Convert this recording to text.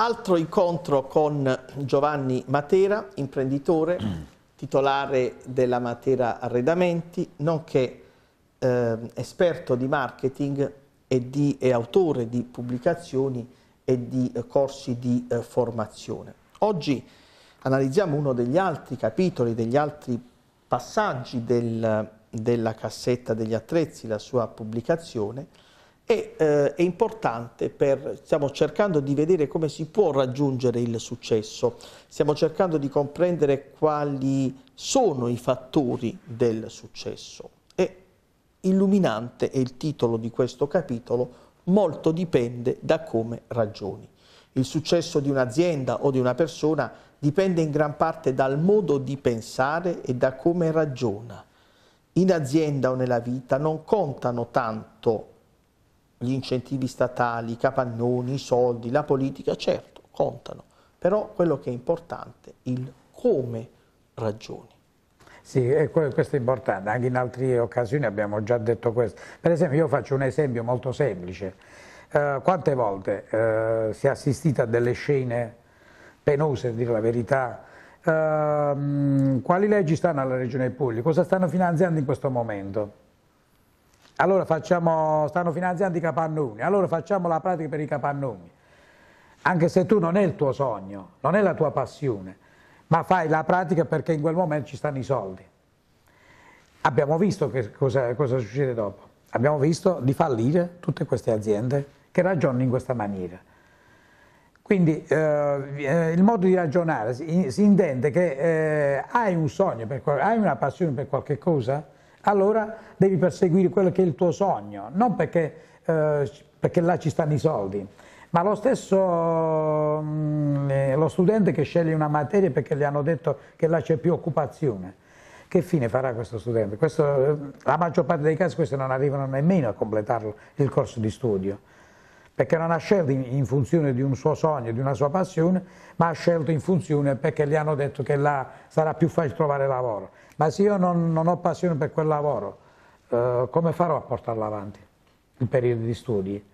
Altro incontro con Giovanni Matera, imprenditore, mm. titolare della Matera Arredamenti, nonché eh, esperto di marketing e, di, e, autore di pubblicazioni e di eh, corsi di eh, formazione. Oggi analizziamo uno degli altri capitoli, degli altri passaggi del, della cassetta degli attrezzi, la sua pubblicazione, e eh, è importante per, stiamo cercando di vedere come si può raggiungere il successo, stiamo cercando di comprendere quali sono i fattori del successo e illuminante è il titolo di questo capitolo, molto dipende da come ragioni. Il successo di un'azienda o di una persona dipende in gran parte dal modo di pensare e da come ragiona. In azienda o nella vita non contano tanto gli incentivi statali, i capannoni, i soldi, la politica, certo, contano, però quello che è importante è il come ragioni. Sì, questo è importante, anche in altre occasioni abbiamo già detto questo. Per esempio io faccio un esempio molto semplice. Eh, quante volte eh, si è assistito a delle scene penose, a dire la verità, eh, quali leggi stanno alla Regione Puglia? Cosa stanno finanziando in questo momento? Allora facciamo, stanno finanziando i capannoni, allora facciamo la pratica per i capannoni. Anche se tu non è il tuo sogno, non è la tua passione, ma fai la pratica perché in quel momento ci stanno i soldi. Abbiamo visto cosa, cosa succede dopo. Abbiamo visto di fallire tutte queste aziende che ragionano in questa maniera. Quindi eh, il modo di ragionare si, si intende che eh, hai un sogno, per, hai una passione per qualche cosa, allora devi perseguire quello che è il tuo sogno, non perché, eh, perché là ci stanno i soldi, ma lo stesso mm, eh, lo studente che sceglie una materia perché gli hanno detto che là c'è più occupazione. Che fine farà questo studente? Questo, eh, la maggior parte dei casi questi non arrivano nemmeno a completare il corso di studio perché non ha scelto in funzione di un suo sogno, di una sua passione, ma ha scelto in funzione perché gli hanno detto che là sarà più facile trovare lavoro. Ma se io non, non ho passione per quel lavoro, eh, come farò a portarlo avanti il periodo di studi?